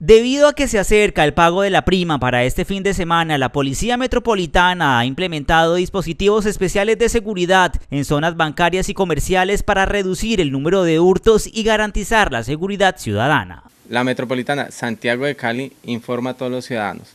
Debido a que se acerca el pago de la prima para este fin de semana, la Policía Metropolitana ha implementado dispositivos especiales de seguridad en zonas bancarias y comerciales para reducir el número de hurtos y garantizar la seguridad ciudadana. La Metropolitana Santiago de Cali informa a todos los ciudadanos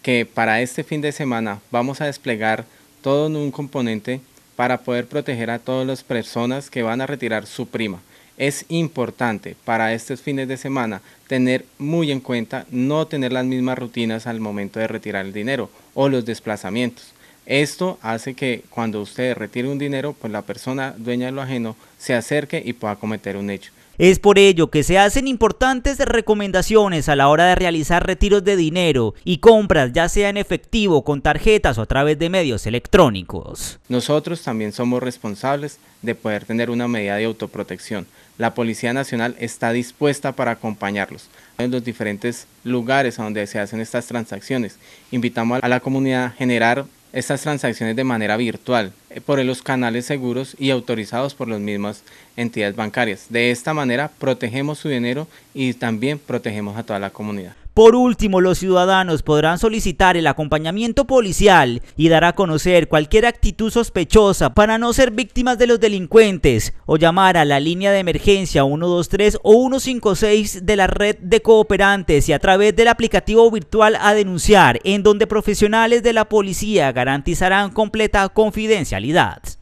que para este fin de semana vamos a desplegar todo un componente para poder proteger a todas las personas que van a retirar su prima es importante para estos fines de semana tener muy en cuenta no tener las mismas rutinas al momento de retirar el dinero o los desplazamientos. Esto hace que cuando usted retire un dinero, pues la persona dueña de lo ajeno se acerque y pueda cometer un hecho. Es por ello que se hacen importantes recomendaciones a la hora de realizar retiros de dinero y compras ya sea en efectivo, con tarjetas o a través de medios electrónicos. Nosotros también somos responsables de poder tener una medida de autoprotección. La Policía Nacional está dispuesta para acompañarlos en los diferentes lugares donde se hacen estas transacciones. Invitamos a la comunidad a generar estas transacciones de manera virtual, eh, por los canales seguros y autorizados por las mismas entidades bancarias. De esta manera protegemos su dinero y también protegemos a toda la comunidad. Por último, los ciudadanos podrán solicitar el acompañamiento policial y dar a conocer cualquier actitud sospechosa para no ser víctimas de los delincuentes o llamar a la línea de emergencia 123 o 156 de la red de cooperantes y a través del aplicativo virtual a denunciar, en donde profesionales de la policía garantizarán completa confidencia realidad.